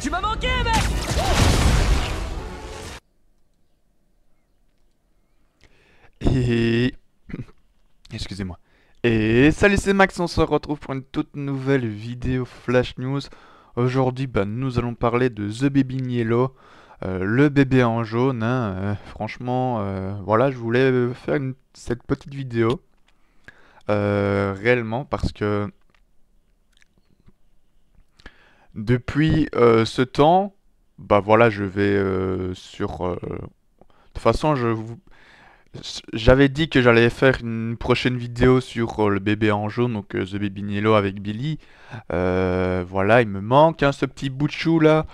Tu m'as manqué, mec Et... Excusez-moi. Et salut, c'est Max, on se retrouve pour une toute nouvelle vidéo Flash News. Aujourd'hui, bah, nous allons parler de The Baby euh, le bébé en jaune. Hein, euh, franchement, euh, voilà, je voulais faire cette petite vidéo. réellement, parce que depuis euh, ce temps, bah voilà, je vais euh, sur. Euh, de toute façon, j'avais dit que j'allais faire une prochaine vidéo sur le bébé en jaune, donc The Baby nilo avec Billy. voilà, il me manque hein, ce petit bout de chou là.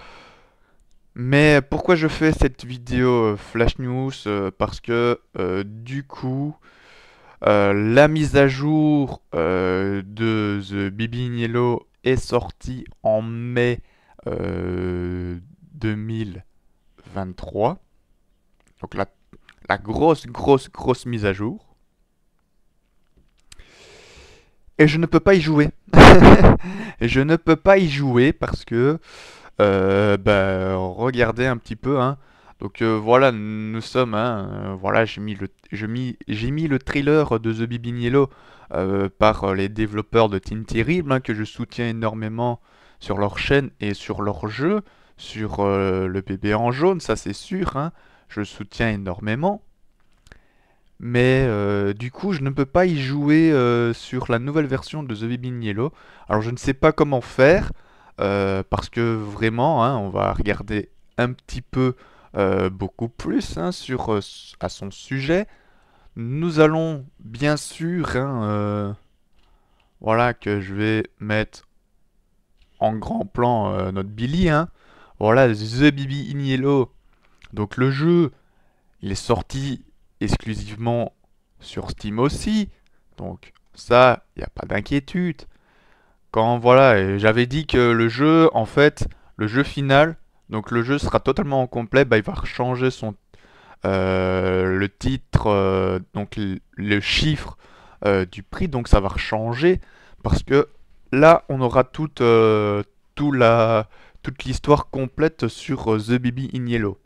Mais pourquoi je fais cette vidéo Flash News Parce que du coup, la mise à jour de The Baby Niello est sorti en mai 2023. Euh, Donc la, la, grosse, grosse, grosse mise à jour. Et je ne peux pas y jouer. je ne peux pas y jouer parce que, euh, ben, regardez un petit peu, hein, donc euh, voilà, nous sommes. Hein, euh, voilà, j'ai mis le j'ai mis, le trailer de The Bibin Yellow euh, par les développeurs de Team Terrible hein, que je soutiens énormément sur leur chaîne et sur leur jeu, sur le bébé en jaune, ça c'est sûr. Hein, je soutiens énormément. Mais du coup, je ne peux pas y jouer sur la nouvelle version de The Bibin Yellow. Alors, je ne sais pas comment faire, parce que vraiment, hein, on va regarder un petit peu euh, beaucoup plus hein, sur, euh, à son sujet. Nous allons bien sûr, hein, euh, voilà que je vais mettre en grand plan notre Billy. Hein. Voilà, The Bibi in Yellow. Donc le jeu, il est sorti exclusivement sur Steam aussi. Donc ça, il n'y a pas d'inquiétude. Quand voilà, j'avais dit que le jeu, en fait, le jeu final, donc le jeu sera totalement en complet, bah, il va changer son, euh, le titre, euh, donc le chiffre euh, du prix, donc ça va changer parce que là on aura toute, toute l'histoire complète sur The Baby in Yellow.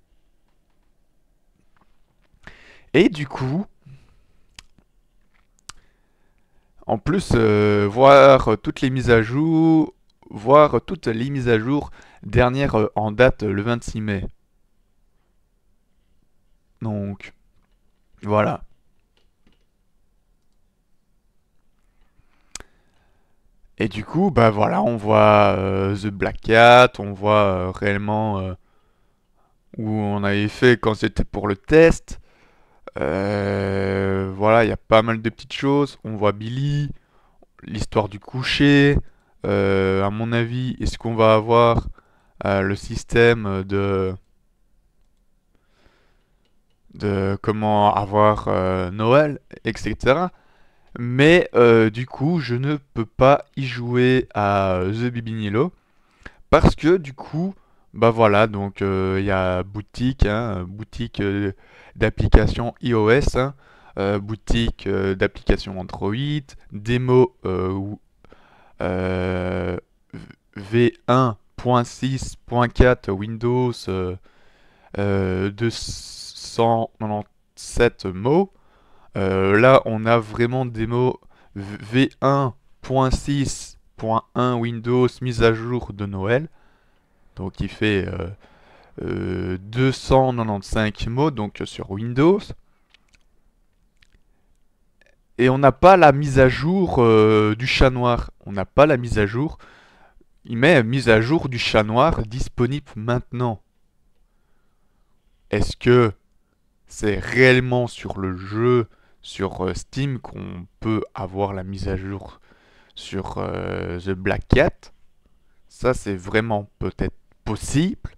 Et du coup, en plus, voir toutes les mises à jour, voir toutes les mises à jour, Dernière euh, en date euh, le 26 mai. Donc, voilà. Et du coup, bah voilà, on voit euh, The Black Cat, on voit réellement où on avait fait quand c'était pour le test. voilà, il y a pas mal de petites choses. On voit Billy, l'histoire du coucher. à mon avis, est-ce qu'on va avoir euh, le système de de comment avoir euh, Noël, etc. Mais euh, du coup, je ne peux pas y jouer à The Bibinilo parce que du coup, bah voilà, donc il y a boutique, hein, boutique d'applications iOS, hein, boutique d'applications Android, démo V1 .6.4 Windows 297 euh, euh, mots. Euh, là, on a vraiment des mots V1.6.1 Windows mise à jour de Noël. Donc, il fait 295 mots donc sur Windows et on n'a pas la mise à jour du chat noir. On n'a pas la mise à jour il met mise à jour du chat noir disponible maintenant. Est-ce que c'est réellement sur le jeu, sur euh, Steam, qu'on peut avoir la mise à jour sur euh, The Black Cat Ça, c'est vraiment peut-être possible.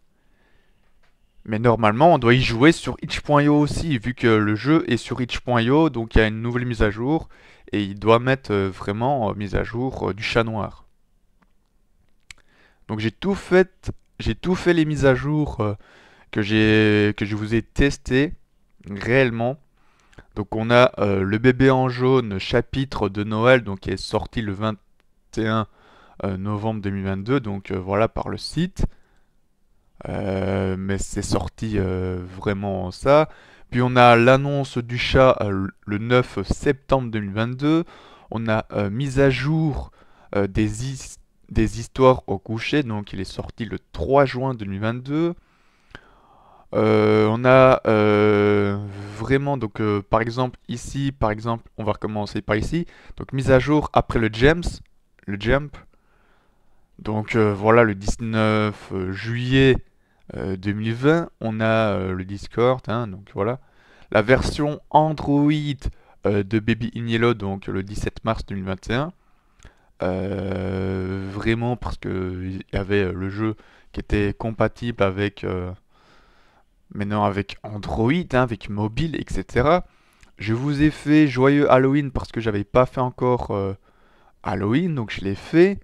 Mais normalement, on doit y jouer sur itch.io aussi, vu que le jeu est sur itch.io, donc il y a une nouvelle mise à jour, et il doit mettre euh, vraiment mise à jour du chat noir. Donc j'ai tout fait, j'ai tout fait les mises à jour euh, que j'ai que je vous ai testé réellement. Donc on a euh, le bébé en jaune chapitre de Noël donc qui est sorti le 21 euh, novembre 2022 donc voilà par le site. mais c'est sorti vraiment ça. Puis on a l'annonce du chat le 9 septembre 2022. On a mise à jour des, des histoires au coucher, donc il est sorti le 3 juin 2022. Euh, on a euh, vraiment, donc euh, par exemple ici, par exemple, on va recommencer par ici. Donc mise à jour après le James, le Jump. Donc voilà, le 19 juillet 2020, on a le Discord, hein, donc voilà. La version Android de Baby in donc le 17 mars 2021. Euh, vraiment parce qu'il y avait euh, le jeu qui était compatible avec euh, maintenant avec Android, hein, avec mobile, etc. Je vous ai fait joyeux Halloween parce que j'avais pas fait encore Halloween, donc je l'ai fait,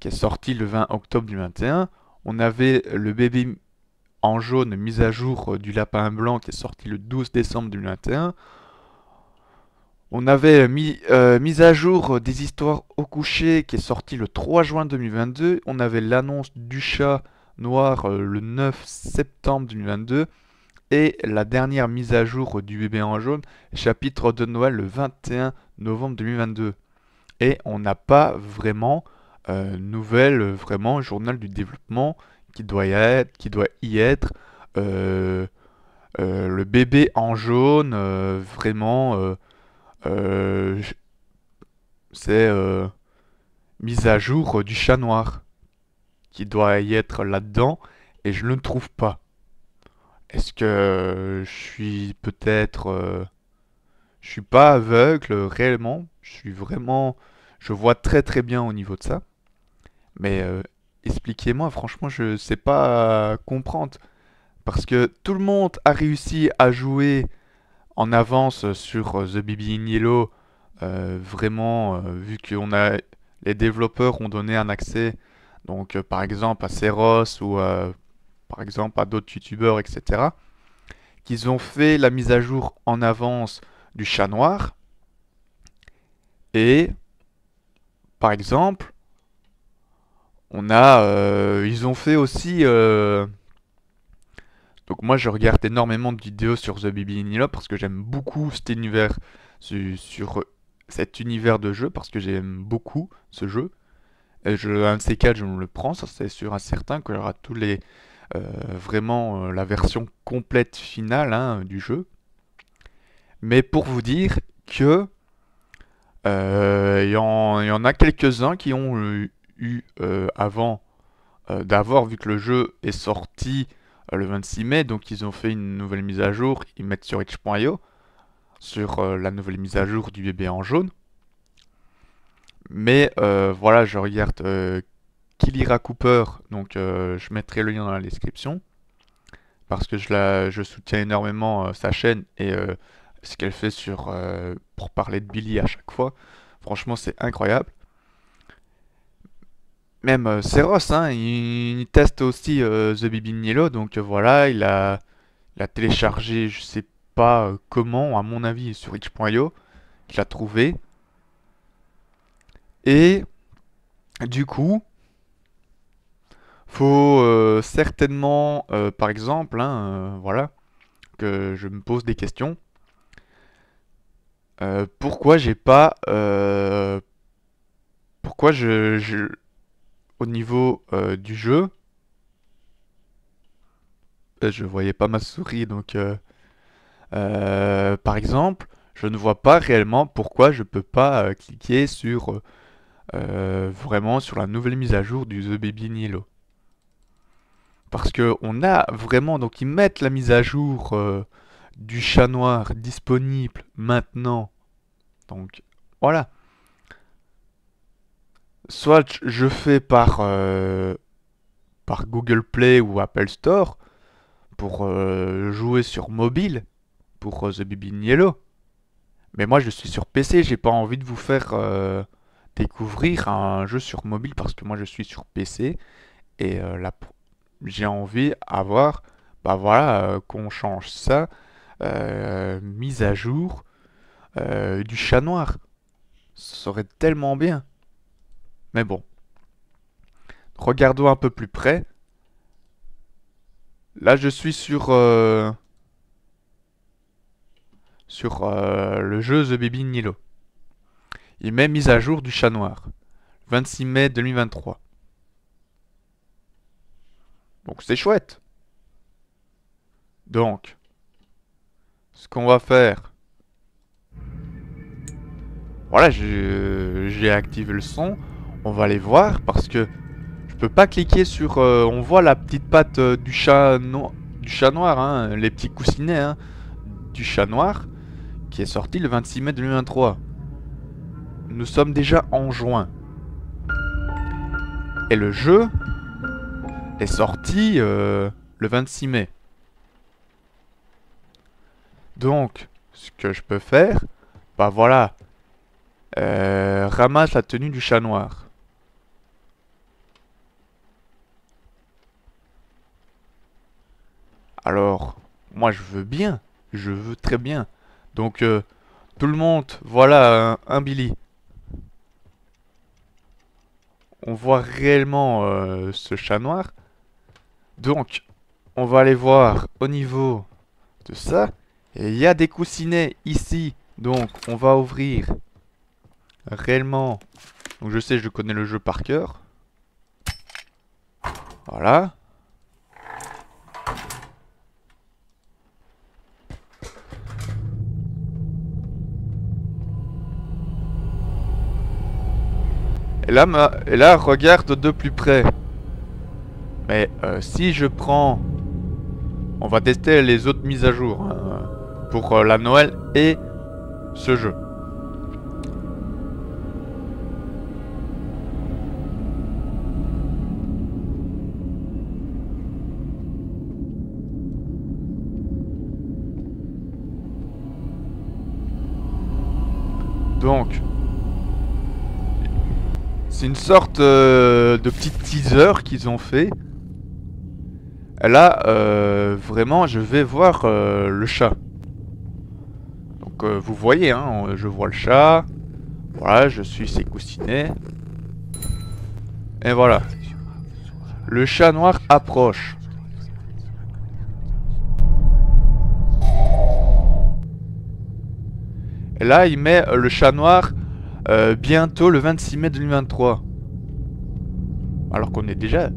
qui est sorti le 20 octobre du 21. On avait le bébé en jaune mise à jour du lapin blanc qui est sorti le 12 décembre 2021. On avait euh, mis, à jour des histoires au coucher qui est sorti le 3 juin 2022. On avait l'annonce du chat noir euh, le 9 septembre 2022. Et la dernière mise à jour du bébé en jaune, chapitre de Noël le 21 novembre 2022. Et on n'a pas vraiment euh, nouvelle, euh, vraiment journal du développement qui doit être. Qui doit y être le bébé en jaune, vraiment euh, c'est euh, mise à jour du chat noir qui doit y être là-dedans et je ne le trouve pas. Est-ce que je suis peut-être... Euh, je suis pas aveugle réellement, je suis vraiment... Je vois très très bien au niveau de ça. Mais expliquez-moi, franchement je ne sais pas comprendre. Parce que tout le monde a réussi à jouer en avance sur euh, The BB in Yellow, euh, vraiment, euh, vu que a, les développeurs ont donné un accès, donc par exemple à Seros ou par exemple à d'autres youtubeurs, etc., qu'ils ont fait la mise à jour en avance du chat noir. Et par exemple, on a, ils ont fait aussi donc moi je regarde énormément de vidéos sur The Bibi Nilo parce que j'aime beaucoup cet univers sur cet univers de jeu parce que j'aime beaucoup ce jeu. je, un de ces quatre, je me le prends, ça c'est sûr certain qu'il y aura tous les euh, vraiment euh, la version complète finale hein, du jeu. Mais pour vous dire que euh, il y, en a quelques-uns qui ont eu avant d'avoir vu que le jeu est sorti euh, le 26 mai, donc ils ont fait une nouvelle mise à jour, ils mettent sur itch.io, euh, sur la nouvelle mise à jour du bébé en jaune. Mais euh, voilà, je regarde euh, Cooper, donc je mettrai le lien dans la description, parce que je, je soutiens énormément sa chaîne et ce qu'elle fait sur, pour parler de Billy à chaque fois. Franchement, c'est incroyable même euh, Seros, hein, il, teste aussi euh, The Bibi donc euh, voilà, il a, téléchargé, je sais pas comment, à mon avis, sur itch.io, il l'a trouvé. Et du coup, faut certainement, par exemple, hein, voilà, que je me pose des questions. pourquoi j'ai pas pourquoi je, niveau euh, du jeu, euh, je voyais pas ma souris, donc euh, par exemple, je ne vois pas réellement pourquoi je peux pas cliquer sur vraiment sur la nouvelle mise à jour du The Baby Nilo parce que on a vraiment donc ils mettent la mise à jour du chat noir disponible maintenant. Donc voilà soit je fais euh, par, Google Play ou Apple Store pour euh, jouer sur mobile pour euh, The Bibin Yellow. Mais moi je suis sur PC, j'ai pas envie de vous faire découvrir un jeu sur mobile parce que moi je suis sur PC et là j'ai envie avoir bah voilà qu'on change ça mise à jour du chat noir. Ce serait tellement bien. Mais bon. Regardons un peu plus près. Là, je suis sur... Euh, sur euh, le jeu The Baby Nilo. Il met mise à jour du chat noir. 26 mai 2023. Donc c'est chouette. Donc, ce qu'on va faire... Voilà, j'ai activé le son. On va aller voir parce que je peux pas cliquer sur... Euh, on voit la petite patte euh, du chat noir, hein, les petits coussinets hein, du chat noir qui est sorti le 26 mai 2023. Nous sommes déjà en juin. Et le jeu est sorti euh, le 26 mai. Donc, ce que je peux faire, bah voilà, ramasse la tenue du chat noir. Alors, moi je veux bien, je veux très bien. Donc, euh, tout le monde, voilà un, Billy. On voit réellement euh, ce chat noir. Donc, on va aller voir au niveau de ça. Et il y a des coussinets ici. Donc, on va ouvrir réellement. Donc, je sais, je connais le jeu par cœur. Voilà. Et là, regarde de plus près. Mais euh, si je prends... On va tester les autres mises à jour. Hein, pour euh, la Noël et ce jeu. sorte euh, de petit teaser qu'ils ont fait. Là, euh, vraiment, je vais voir euh, le chat. Donc, vous voyez, hein, je vois le chat. Voilà, je suis sécoustiné. Et voilà. Le chat noir approche. Et là, il met le chat noir bientôt le 26 mai 2023 alors qu'on est déjà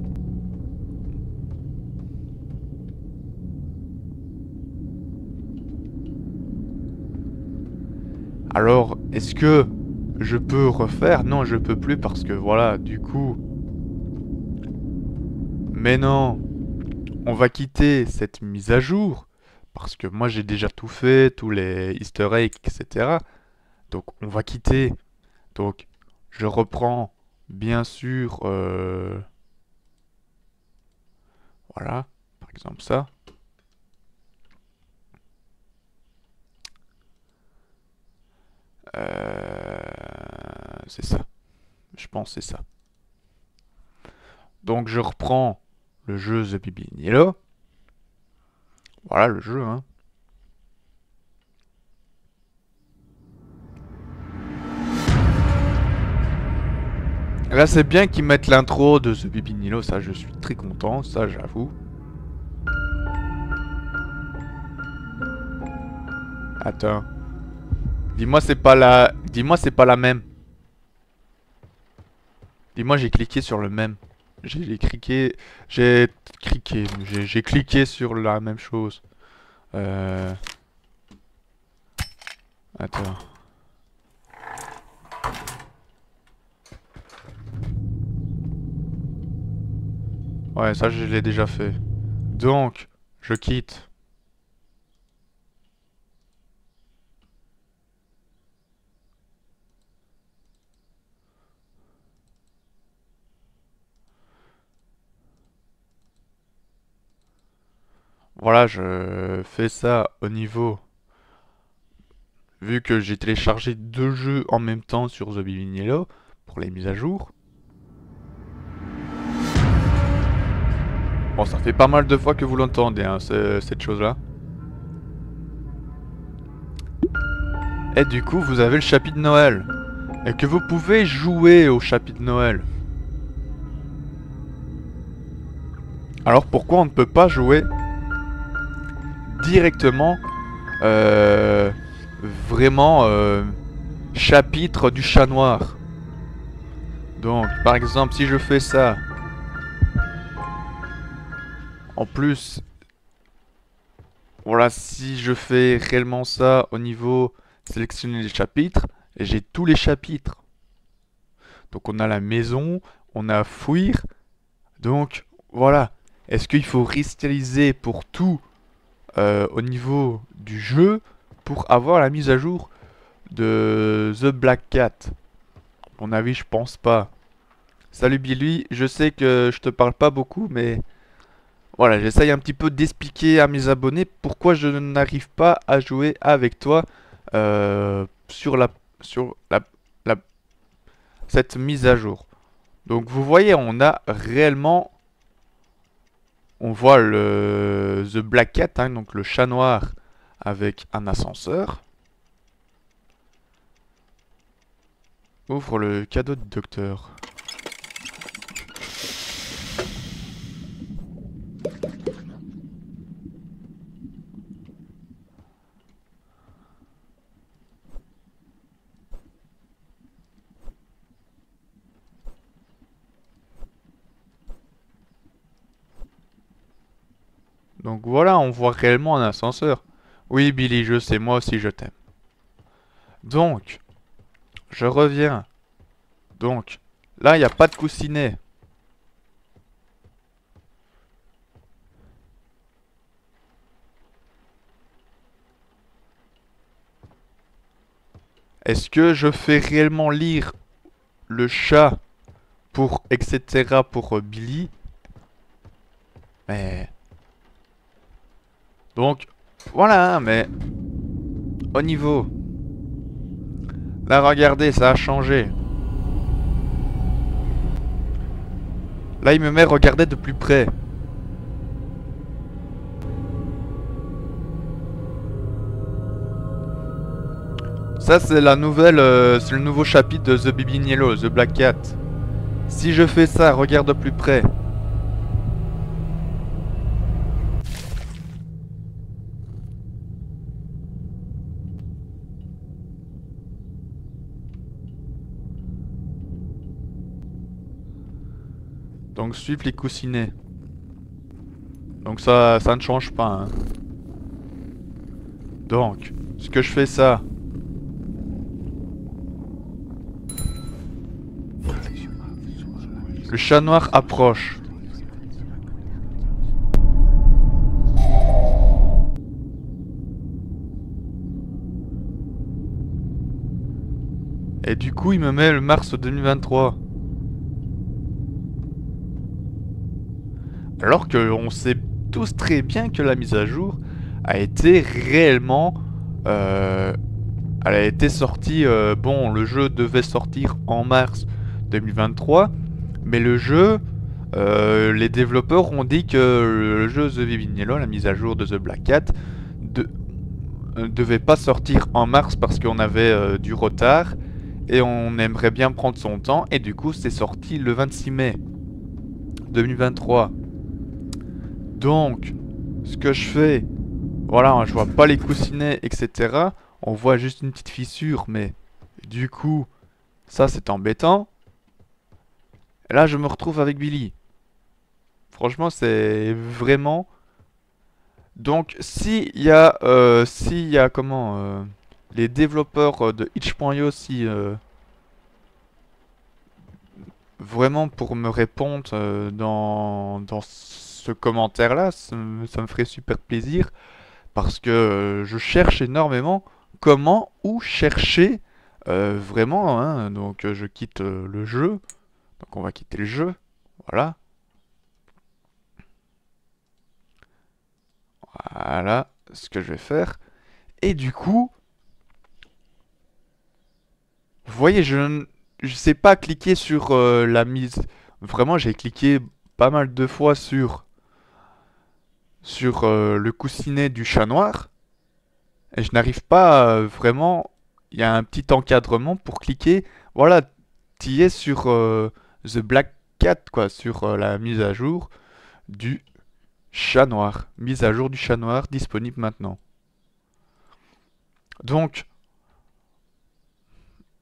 Alors, est-ce que je peux refaire Non, je peux plus parce que voilà, du coup... Mais non On va quitter cette mise à jour, parce que moi j'ai déjà tout fait, tous les easter eggs, etc. Donc on va quitter. Donc je reprends bien sûr, euh, voilà, par exemple ça. Euh, c'est ça. Je pense c'est ça. Donc je reprends le jeu The Nilo. Voilà le jeu, hein. Là, c'est bien qu'ils mettent l'intro de ce Bibi Nilo, ça, je suis très content, ça, j'avoue. Attends. Dis-moi, c'est pas la... Dis-moi, c'est pas la même. Dis-moi, j'ai cliqué sur le même. J'ai cliqué... J'ai cliqué... J'ai cliqué sur la même chose. Euh... Attends. Ouais, ça je l'ai déjà fait. Donc, je quitte. Voilà, je fais ça au niveau... Vu que j'ai téléchargé deux jeux en même temps sur The pour les mises à jour, Bon, ça fait pas mal de fois que vous l'entendez, hein, cette chose-là. Et du coup, vous avez le chapitre de Noël. Et que vous pouvez jouer au chapitre de Noël. Alors pourquoi on ne peut pas jouer directement euh, vraiment euh, chapitre du chat noir Donc par exemple si je fais ça en plus, voilà, si je fais réellement ça au niveau sélectionner les chapitres, j'ai tous les chapitres. Donc on a la maison, on a fouir. Donc voilà, est-ce qu'il faut restyliser pour tout euh, au niveau du jeu pour avoir la mise à jour de The Black Cat mon avis, je pense pas. Salut Billy, je sais que je te parle pas beaucoup, mais... Voilà, j'essaye un petit peu d'expliquer à mes abonnés pourquoi je n'arrive pas à jouer avec toi euh, sur, la, sur la, cette mise à jour. Donc vous voyez, on a réellement... On voit le The Black Cat, hein, donc le chat noir avec un ascenseur. Ouvre le cadeau de docteur. Donc voilà, on voit réellement un ascenseur. Oui, Billy, je sais, moi aussi je t'aime. Donc, je reviens. Donc, là, il n'y a pas de coussinet. Est-ce que je fais réellement lire le chat pour etc. pour euh, Billy Mais... Donc, voilà, hein, mais... Au niveau... Là, regardez, ça a changé. Là, il me met regarder de plus près. Ça, c'est la nouvelle... Euh, c'est le nouveau chapitre de The Niello, The Black Cat. Si je fais ça, regarde de plus près... Donc suivre les coussinets. Donc ça, ça ne change pas. Hein. Donc, ce que je fais ça... Le chat noir approche. Et du coup, il me met le mars 2023. Alors qu'on sait tous très bien que la mise à jour a été réellement... Euh, elle a été sortie... Euh, bon, le jeu devait sortir en mars 2023, mais le jeu... Euh, les développeurs ont dit que le jeu The Vivinello, la mise à jour de The Black Cat, ne devait pas sortir en mars parce qu'on avait du retard et on aimerait bien prendre son temps et du coup c'est sorti le 26 mai 2023. Donc, ce que je fais, voilà, je vois pas les coussinets, etc. On voit juste une petite fissure, mais du coup, ça c'est embêtant. là, je me retrouve avec Billy. Franchement, c'est vraiment... Donc, s'il y a... Euh, s'il y a, comment... Euh, les développeurs euh, de itch.io, si... vraiment pour me répondre dans, dans commentaire-là, ça, me ferait super plaisir, parce que euh, je cherche énormément comment ou chercher euh, vraiment. Hein. donc euh, je quitte le jeu, donc on va quitter le jeu, voilà. Voilà ce que je vais faire. Et du coup, vous voyez, je ne sais pas cliquer sur la mise. Vraiment, j'ai cliqué pas mal de fois sur sur euh, le coussinet du chat noir et je n'arrive pas euh, vraiment. Il y a un petit encadrement pour cliquer. Voilà, tu es sur euh, The Black Cat, quoi, sur la mise à jour du chat noir. Mise à jour du chat noir disponible maintenant. Donc,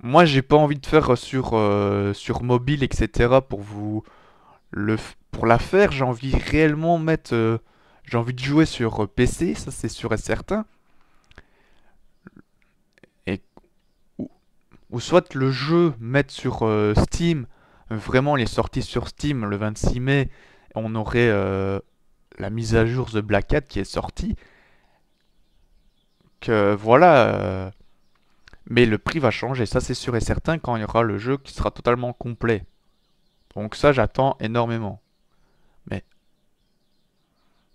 moi j'ai pas envie de faire sur, sur mobile, etc. pour vous le pour la faire. J'ai envie réellement mettre j'ai envie de jouer sur euh, PC, ça c'est sûr et certain. Et, ou, soit le jeu mettre sur euh, Steam, vraiment les sorties sur Steam le 26 mai, on aurait euh, la mise à jour The Black Hat qui est sortie. Que voilà. mais le prix va changer, ça c'est sûr et certain quand il y aura le jeu qui sera totalement complet. Donc ça j'attends énormément. Mais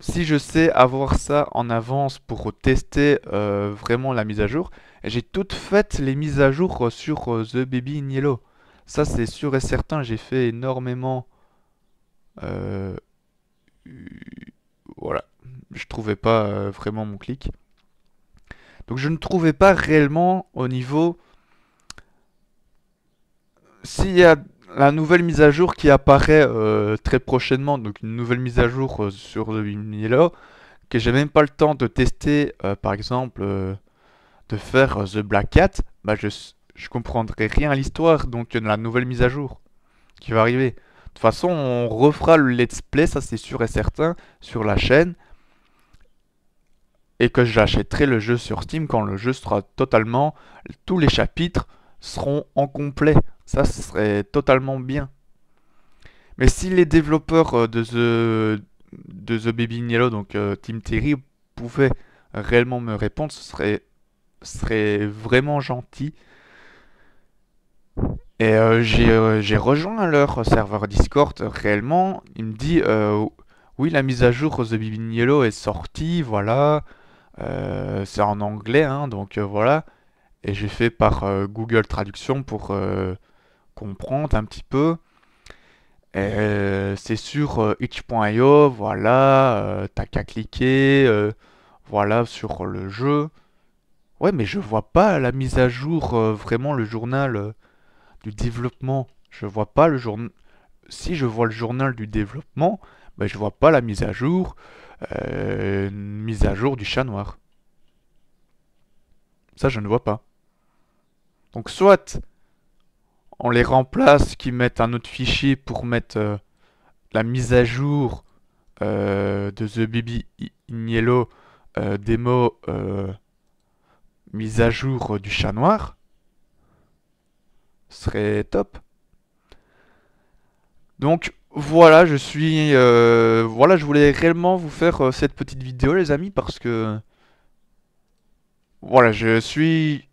si je sais avoir ça en avance pour tester euh, vraiment la mise à jour, j'ai toutes faites les mises à jour euh, sur euh, The Baby in Yellow. Ça c'est sûr et certain, j'ai fait énormément... Voilà, je trouvais pas vraiment mon clic. Donc je ne trouvais pas réellement au niveau... S'il y a la nouvelle mise à jour qui apparaît euh, très prochainement, donc une nouvelle mise à jour euh, sur The Hello que j'ai même pas le temps de tester, euh, par exemple, de faire The Black Cat, bah, je, je comprendrai rien à l'histoire donc de la nouvelle mise à jour qui va arriver. De toute façon, on refera le let's play, ça c'est sûr et certain, sur la chaîne. Et que j'achèterai le jeu sur Steam quand le jeu sera totalement tous les chapitres seront en complet. Ça, serait totalement bien. Mais si les développeurs euh, de The, de The Baby Yellow, donc euh, Team Terry, pouvaient réellement me répondre, ce serait, serait vraiment gentil. Et euh, j'ai rejoint leur serveur Discord réellement. Il me dit Oui, la mise à jour The Baby Yellow est sortie, voilà. c'est en anglais, hein, donc voilà et j'ai fait par euh, Google Traduction pour euh, comprendre un petit peu. Euh, c'est sur itch.io, voilà, t'as qu'à cliquer, voilà, sur le jeu. Ouais, mais je vois pas la mise à jour, vraiment le journal du développement. Je vois pas le journal. Si je vois le journal du développement, je ben, je vois pas la mise à jour, mise à jour du chat noir. Ça, je ne vois pas. Donc soit on les remplace, qu'ils mettent un autre fichier pour mettre euh, la mise à jour euh, de The Baby in Yellow euh, démo mise à jour du chat noir. Ce serait top. Donc voilà, je suis voilà, je voulais réellement vous faire cette petite vidéo les amis parce que voilà, je suis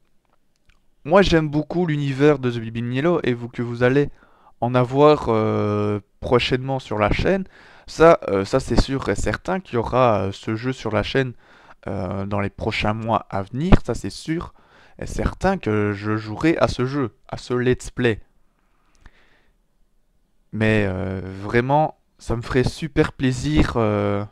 moi j'aime beaucoup l'univers de The Bibi et que vous allez en avoir euh, prochainement sur la chaîne. Ça, euh, ça c'est sûr et certain qu'il y aura euh, ce jeu sur la chaîne dans les prochains mois à venir. Ça c'est sûr et certain que je jouerai à ce jeu, à ce let's play. Mais vraiment, ça me ferait super plaisir que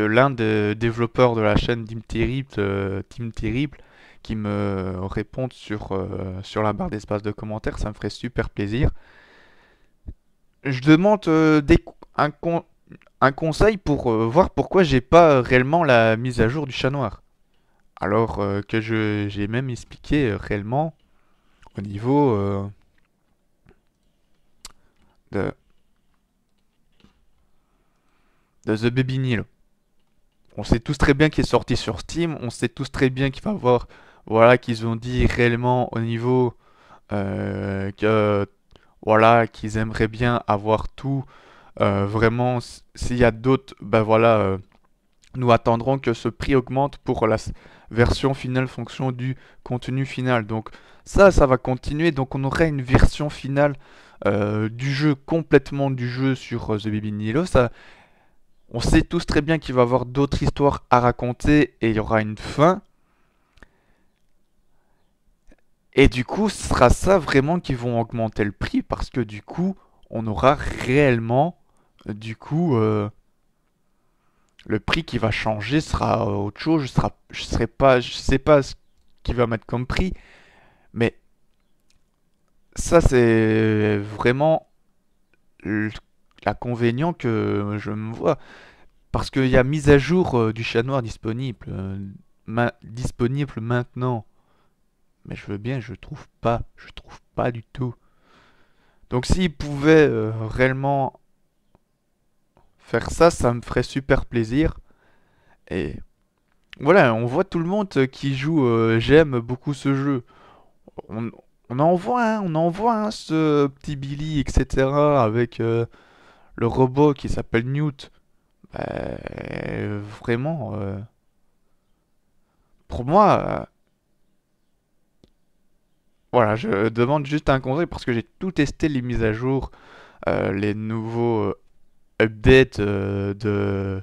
l'un des développeurs de la chaîne Team Terrible, Team Terrible qui me répondent sur, euh, sur la barre d'espace de commentaires, ça me ferait super plaisir. Je demande euh, des, un, un, conseil pour euh, voir pourquoi j'ai pas réellement la mise à jour du chat noir. Alors que j'ai même expliqué réellement au niveau de, de The Baby Neal On sait tous très bien qu'il est sorti sur Steam, on sait tous très bien qu'il va avoir voilà, qu'ils ont dit réellement au niveau euh, que voilà, qu'ils aimeraient bien avoir tout. Euh, vraiment, s'il y a d'autres, ben voilà, euh, nous attendrons que ce prix augmente pour la version finale fonction du contenu final. Donc ça, ça va continuer. Donc on aura une version finale du jeu, complètement du jeu sur The Baby Nilo. on sait tous très bien qu'il va y avoir d'autres histoires à raconter et il y aura une fin. Et du coup, ce sera ça vraiment qui vont augmenter le prix parce que du coup, on aura réellement, euh, du coup, euh, le prix qui va changer sera euh, autre chose. Je ne serai pas, je sais pas ce qui va mettre comme prix, mais ça c'est vraiment l'inconvénient que je me vois parce qu'il y a mise à jour du chat noir disponible, disponible maintenant. Mais je veux bien, je trouve pas. Je trouve pas du tout. Donc s'il pouvait euh, réellement faire ça, ça me ferait super plaisir. Et voilà, on voit tout le monde euh, qui joue. Euh, j'aime beaucoup ce jeu. On, en voit, hein, on en voit hein, ce petit Billy, etc. Avec le robot qui s'appelle Newt. Bah, vraiment. pour moi voilà, je demande juste un conseil parce que j'ai tout testé les mises à jour, euh, les nouveaux euh, updates euh, de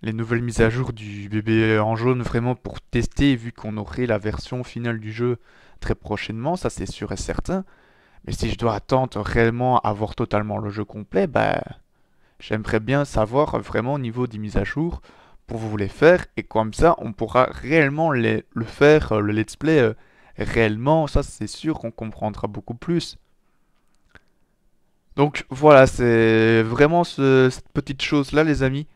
les nouvelles mises à jour du bébé en jaune vraiment pour tester vu qu'on aurait la version finale du jeu très prochainement, ça c'est sûr et certain. Mais si je dois attendre réellement avoir totalement le jeu complet, bah j'aimerais bien savoir vraiment au niveau des mises à jour pour vous les faire et comme ça on pourra réellement le faire le let's play réellement, ça c'est sûr qu'on comprendra beaucoup plus. Donc voilà, c'est vraiment cette petite chose-là, les amis.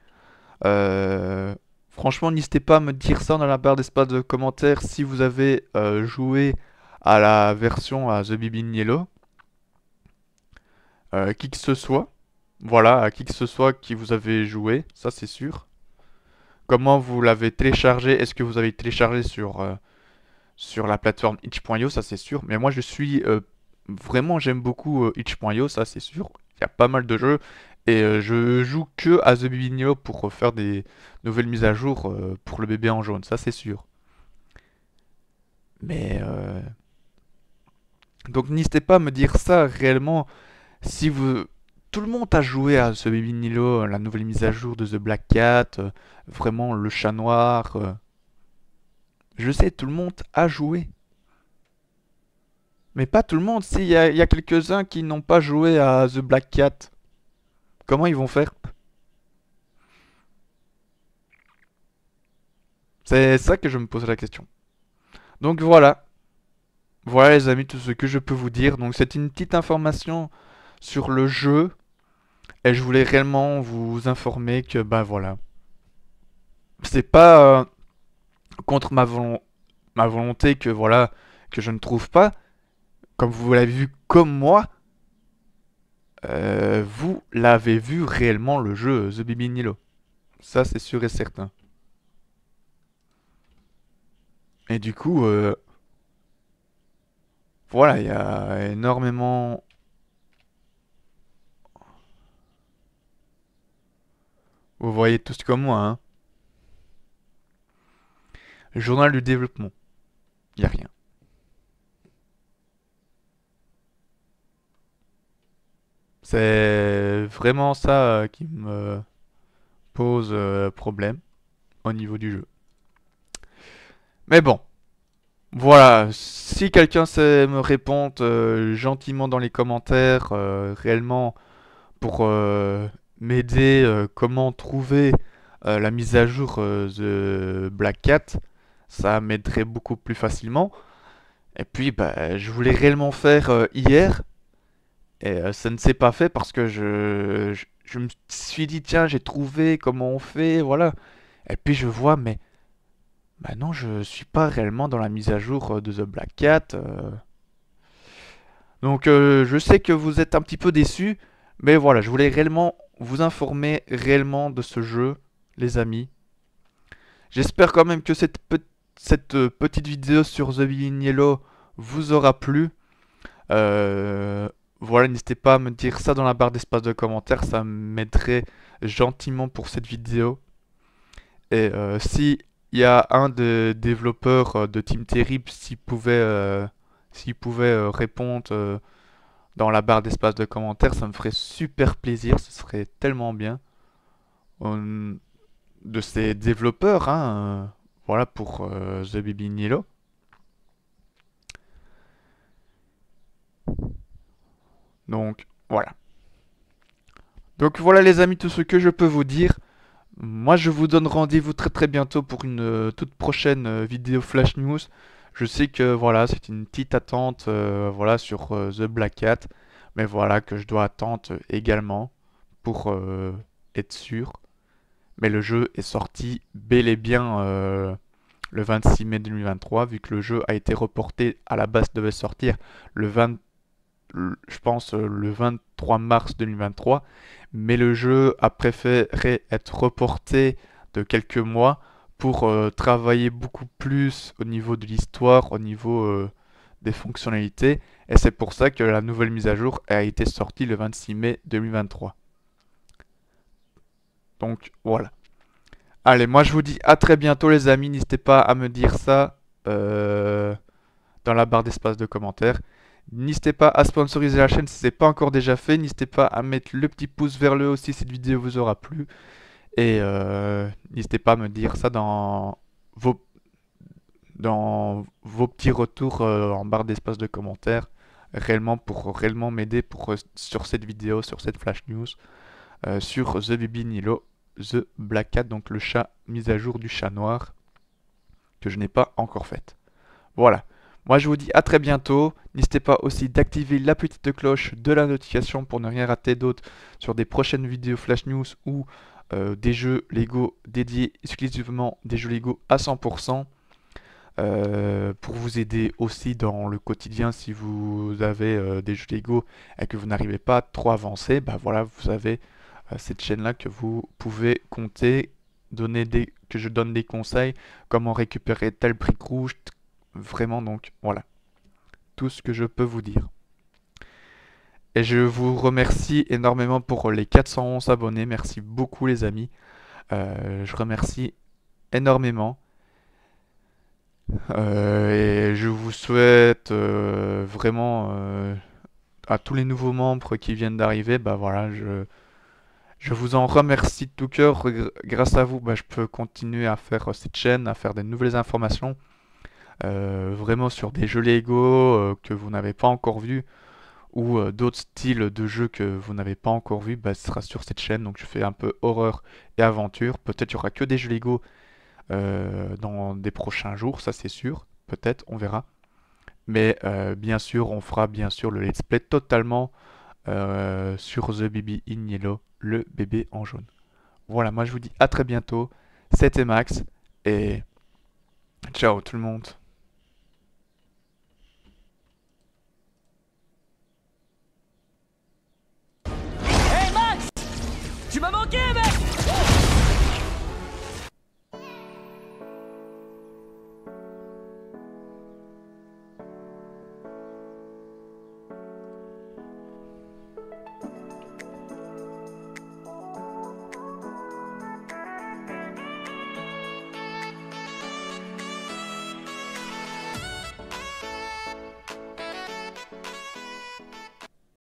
Euh, franchement, n'hésitez pas à me dire ça dans la barre d'espace de commentaires si vous avez euh, joué à la version à The Bibin Yellow. Euh, qui que ce soit. Voilà, à qui que ce soit qui vous avez joué, ça c'est sûr. Comment vous l'avez téléchargé Est-ce que vous avez téléchargé sur sur la plateforme itch.io, ça c'est sûr. Mais moi je suis euh, vraiment, j'aime beaucoup euh, itch.io, ça c'est sûr. Il y a pas mal de jeux et euh, je joue que à The Nilo pour faire des nouvelles mises à jour pour le bébé en jaune, ça c'est sûr. Mais donc n'hésitez pas à me dire ça réellement si vous tout le monde a joué à ce Baby Nilo, la nouvelle mise à jour de The Black Cat, vraiment le chat noir, je sais, tout le monde a joué. Mais pas tout le monde. S'il y a, quelques-uns qui n'ont pas joué à The Black Cat, comment ils vont faire C'est ça que je me pose la question. Donc voilà. Voilà les amis, tout ce que je peux vous dire. Donc c'est une petite information sur le jeu. Et je voulais réellement vous informer que, Ben voilà. C'est pas... Euh, contre ma, ma volonté que voilà que je ne trouve pas, comme vous l'avez vu comme moi, euh, vous l'avez vu réellement le jeu The Bibi Nilo. Ça c'est sûr et certain. Et du coup, euh, voilà, il y a énormément... Vous voyez tous comme moi, hein Journal du développement. Il a rien. C'est vraiment ça euh, qui me pose euh, problème au niveau du jeu. Mais bon. Voilà, si quelqu'un sait me répondre euh, gentiment dans les commentaires, réellement, pour m'aider, comment trouver la mise à jour de Black Cat, ça m'aiderait beaucoup plus facilement. Et puis, bah, je voulais réellement faire euh, hier, et euh, ça ne s'est pas fait parce que je, je, me suis dit, tiens, j'ai trouvé comment on fait, voilà. Et puis je vois, mais bah non, je suis pas réellement dans la mise à jour euh, de The Black Cat. Donc je sais que vous êtes un petit peu déçus, mais voilà, je voulais réellement vous informer réellement de ce jeu, les amis. J'espère quand même que cette petite cette euh, petite vidéo sur The Being vous aura plu. Euh, voilà, n'hésitez pas à me dire ça dans la barre d'espace de commentaires, ça m'aiderait gentiment pour cette vidéo. Et euh, si il y a un des développeurs de Team Terrible, s'il pouvait, pouvait répondre dans la barre d'espace de commentaires, ça me ferait super plaisir, ce serait tellement bien. Hum, de ces développeurs, hein voilà pour euh, The Baby Nilo. Donc voilà. Donc voilà les amis tout ce que je peux vous dire. Moi je vous donne rendez-vous très très bientôt pour une euh, toute prochaine euh, vidéo Flash News. Je sais que voilà c'est une petite attente voilà sur The Black Cat. Mais voilà que je dois attendre également pour être sûr mais le jeu est sorti bel et bien euh, le 26 mai 2023, vu que le jeu a été reporté à la base devait sortir le 20, je pense euh, le 23 mars 2023, mais le jeu a préféré être reporté de quelques mois pour euh, travailler beaucoup plus au niveau de l'histoire, au niveau des fonctionnalités, et c'est pour ça que la nouvelle mise à jour a été sortie le 26 mai 2023. Donc voilà. Allez, moi je vous dis à très bientôt les amis. N'hésitez pas à me dire ça euh, dans la barre d'espace de commentaires. N'hésitez pas à sponsoriser la chaîne si ce n'est pas encore déjà fait. N'hésitez pas à mettre le petit pouce vers le haut si cette vidéo vous aura plu. Et euh, n'hésitez pas à me dire ça dans vos, dans vos petits retours euh, en barre d'espace de commentaires. Réellement pour réellement m'aider pour sur cette vidéo, sur cette flash news, sur The Bibi Nilo. The Black Cat, donc le chat mise à jour du chat noir, que je n'ai pas encore fait. Voilà. Moi, je vous dis à très bientôt. N'hésitez pas aussi d'activer la petite cloche de la notification pour ne rien rater d'autre sur des prochaines vidéos Flash News ou euh, des jeux Lego dédiés exclusivement des jeux Lego à 100%. Euh, pour vous aider aussi dans le quotidien si vous avez euh, des jeux Lego et que vous n'arrivez pas à trop avancer, bah voilà, vous avez euh, cette chaîne-là que vous pouvez compter, donner des, que je donne des conseils, comment récupérer tel prix rouge, vraiment donc voilà, tout ce que je peux vous dire. Et je vous remercie énormément pour les 411 abonnés, merci beaucoup les amis, euh, je remercie énormément. Euh, et je vous souhaite vraiment à tous les nouveaux membres qui viennent d'arriver, bah voilà, je, je vous en remercie de tout cœur. Grâce à vous, bah, je peux continuer à faire euh, cette chaîne, à faire des nouvelles informations. Euh, vraiment sur des jeux Lego euh, que vous n'avez pas encore vus ou d'autres styles de jeux que vous n'avez pas encore vus, bah, ce sera sur cette chaîne. Donc je fais un peu horreur et aventure. Peut-être qu'il n'y aura que des jeux Lego dans des prochains jours, ça c'est sûr. Peut-être, on verra. Mais bien sûr, on fera bien sûr le let's play totalement sur The BB in Yellow le bébé en jaune. Voilà, moi je vous dis à très bientôt. C'était Max et ciao tout le monde. Hey Max Tu m'as manqué mec